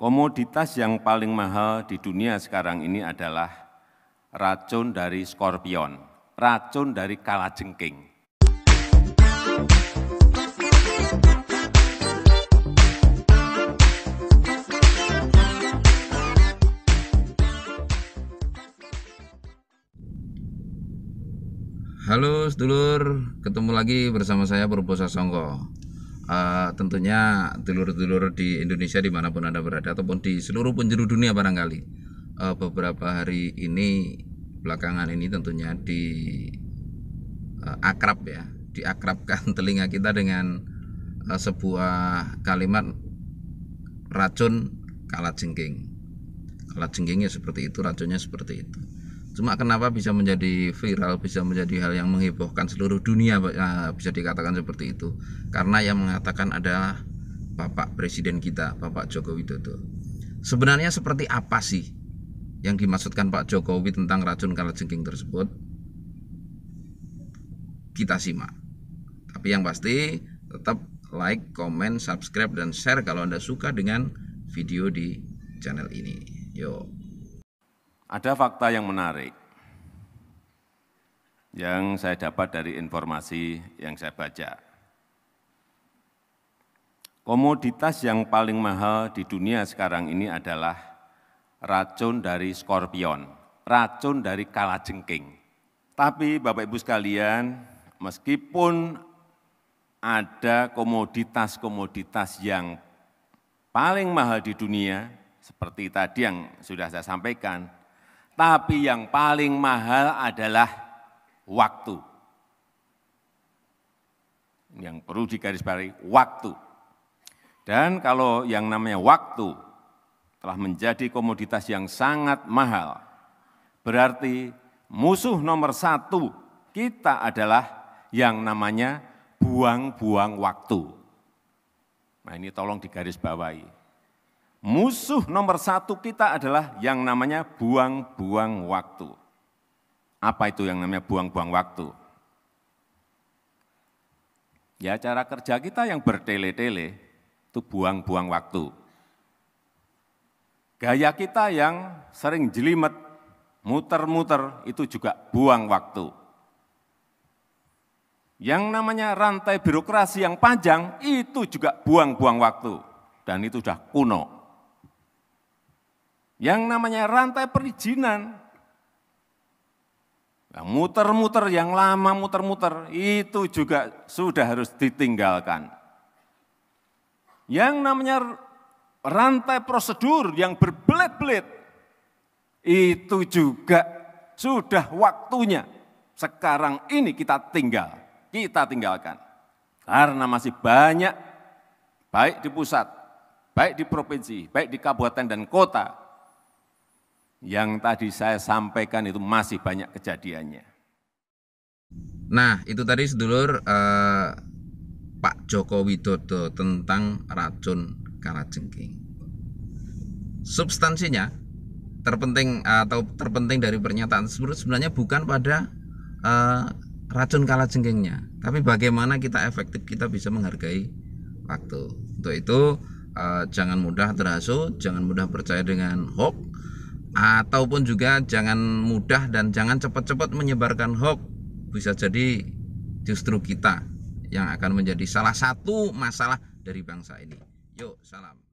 Komoditas yang paling mahal di dunia sekarang ini adalah racun dari skorpion, racun dari kalajengking. Halo sedulur, ketemu lagi bersama saya Purbo Songko uh, tentunya telur-telur di Indonesia dimanapun anda berada ataupun di seluruh penjuru dunia barangkali uh, beberapa hari ini belakangan ini tentunya di uh, akrab ya diakrabkan telinga kita dengan uh, sebuah kalimat racun kalajengking kalajengkingnya seperti itu racunnya seperti itu cuma kenapa bisa menjadi viral bisa menjadi hal yang menghebohkan seluruh dunia ya, bisa dikatakan seperti itu karena yang mengatakan adalah Bapak Presiden kita Bapak Joko Widodo sebenarnya seperti apa sih yang dimaksudkan Pak Jokowi tentang racun kalajengking tersebut kita simak tapi yang pasti tetap like, comment, subscribe, dan share kalau Anda suka dengan video di channel ini. Yuk! Ada fakta yang menarik yang saya dapat dari informasi yang saya baca. Komoditas yang paling mahal di dunia sekarang ini adalah racun dari skorpion, racun dari kalajengking. Tapi Bapak Ibu sekalian, meskipun ada komoditas-komoditas yang paling mahal di dunia, seperti tadi yang sudah saya sampaikan, tapi yang paling mahal adalah waktu. Yang perlu digarisbawahi waktu. Dan kalau yang namanya waktu telah menjadi komoditas yang sangat mahal, berarti musuh nomor satu kita adalah yang namanya buang-buang waktu. Nah ini tolong digarisbawahi musuh nomor satu kita adalah yang namanya buang-buang waktu. Apa itu yang namanya buang-buang waktu? Ya cara kerja kita yang bertele-tele itu buang-buang waktu. Gaya kita yang sering jelimet, muter-muter itu juga buang waktu. Yang namanya rantai birokrasi yang panjang itu juga buang-buang waktu. Dan itu sudah kuno. Yang namanya rantai perizinan. Nah, muter-muter yang lama muter-muter itu juga sudah harus ditinggalkan. Yang namanya rantai prosedur yang berbelit-belit itu juga sudah waktunya sekarang ini kita tinggal, kita tinggalkan. Karena masih banyak baik di pusat, baik di provinsi, baik di kabupaten dan kota yang tadi saya sampaikan itu masih banyak kejadiannya. Nah, itu tadi sedulur eh, Pak Joko Widodo tentang racun Kalajengking. Substansinya terpenting atau terpenting dari pernyataan tersebut sebenarnya bukan pada eh, racun kalajengkingnya, tapi bagaimana kita efektif kita bisa menghargai waktu. Untuk itu eh, jangan mudah terhasut, jangan mudah percaya dengan hoax ataupun juga jangan mudah dan jangan cepat-cepat menyebarkan hoax bisa jadi justru kita yang akan menjadi salah satu masalah dari bangsa ini yuk salam